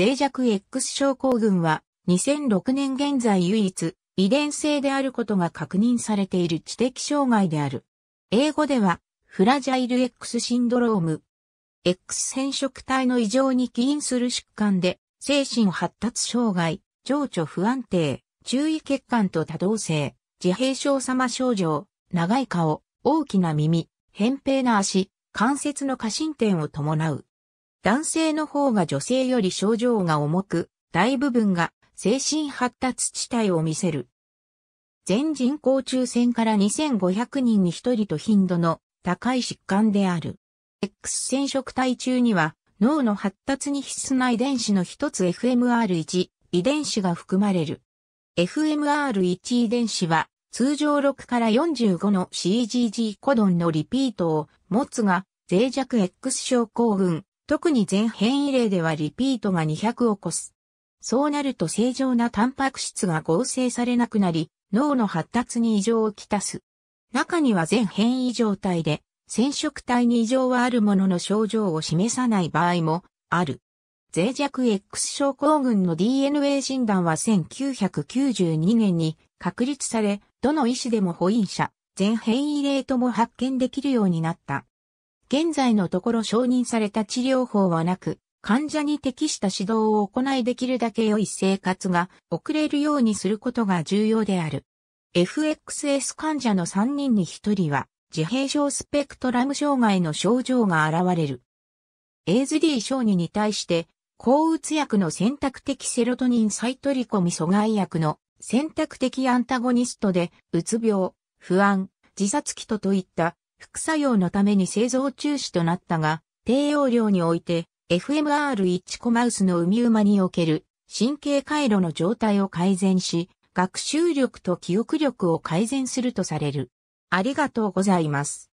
脆弱 X 症候群は2006年現在唯一遺伝性であることが確認されている知的障害である。英語ではフラジャイル X シンドローム。X 染色体の異常に起因する疾患で精神発達障害、情緒不安定、注意欠陥と多動性、自閉症様症状、長い顔、大きな耳、扁平な足、関節の過伸点を伴う。男性の方が女性より症状が重く、大部分が精神発達地帯を見せる。全人口中線から2500人に1人と頻度の高い疾患である。X 染色体中には脳の発達に必須な遺伝子の一つ FMR1 遺伝子が含まれる。FMR1 遺伝子は通常6から45の CGG コドンのリピートを持つが脆弱 X 症候群特に全変異例ではリピートが200を超す。そうなると正常なタンパク質が合成されなくなり、脳の発達に異常をきたす。中には全変異状態で、染色体に異常はあるものの症状を示さない場合もある。脆弱 X 症候群の DNA 診断は1992年に確立され、どの医師でも保因者、全変異例とも発見できるようになった。現在のところ承認された治療法はなく、患者に適した指導を行いできるだけ良い生活が送れるようにすることが重要である。FXS 患者の3人に1人は自閉症スペクトラム障害の症状が現れる。ASD 小児に対して抗うつ薬の選択的セロトニン再取り込み阻害薬の選択的アンタゴニストで、うつ病、不安、自殺気とといった副作用のために製造中止となったが、低容量において FMR1 コマウスの海馬における神経回路の状態を改善し、学習力と記憶力を改善するとされる。ありがとうございます。